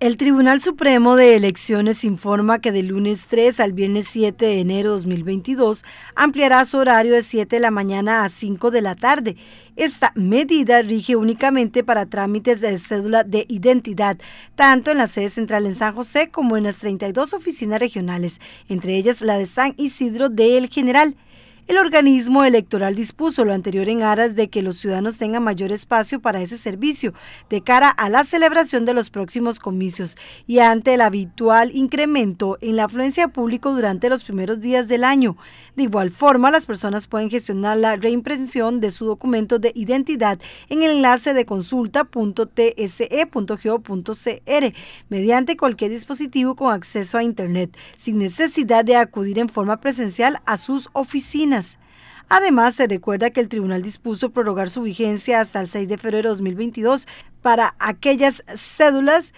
El Tribunal Supremo de Elecciones informa que de lunes 3 al viernes 7 de enero de 2022 ampliará su horario de 7 de la mañana a 5 de la tarde. Esta medida rige únicamente para trámites de cédula de identidad, tanto en la sede central en San José como en las 32 oficinas regionales, entre ellas la de San Isidro del El General. El organismo electoral dispuso lo anterior en aras de que los ciudadanos tengan mayor espacio para ese servicio de cara a la celebración de los próximos comicios y ante el habitual incremento en la afluencia pública durante los primeros días del año. De igual forma, las personas pueden gestionar la reimpresión de su documento de identidad en el enlace de consulta.tse.go.cr mediante cualquier dispositivo con acceso a Internet, sin necesidad de acudir en forma presencial a sus oficinas. Además, se recuerda que el tribunal dispuso prorrogar su vigencia hasta el 6 de febrero de 2022 para aquellas cédulas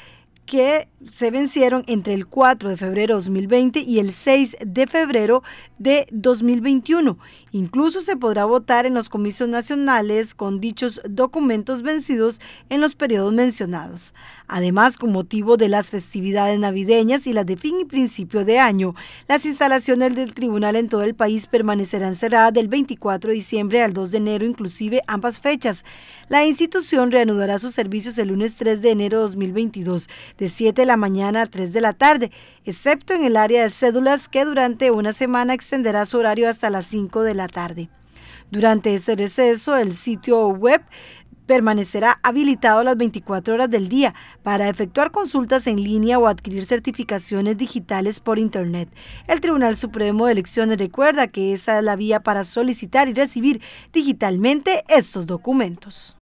que se vencieron entre el 4 de febrero de 2020 y el 6 de febrero de 2021. Incluso se podrá votar en los comicios nacionales con dichos documentos vencidos en los periodos mencionados. Además, con motivo de las festividades navideñas y las de fin y principio de año, las instalaciones del tribunal en todo el país permanecerán cerradas del 24 de diciembre al 2 de enero, inclusive ambas fechas. La institución reanudará sus servicios el lunes 3 de enero de 2022 de 7 de la mañana a 3 de la tarde, excepto en el área de cédulas que durante una semana extenderá su horario hasta las 5 de la tarde. Durante ese receso, el sitio web permanecerá habilitado las 24 horas del día para efectuar consultas en línea o adquirir certificaciones digitales por Internet. El Tribunal Supremo de Elecciones recuerda que esa es la vía para solicitar y recibir digitalmente estos documentos.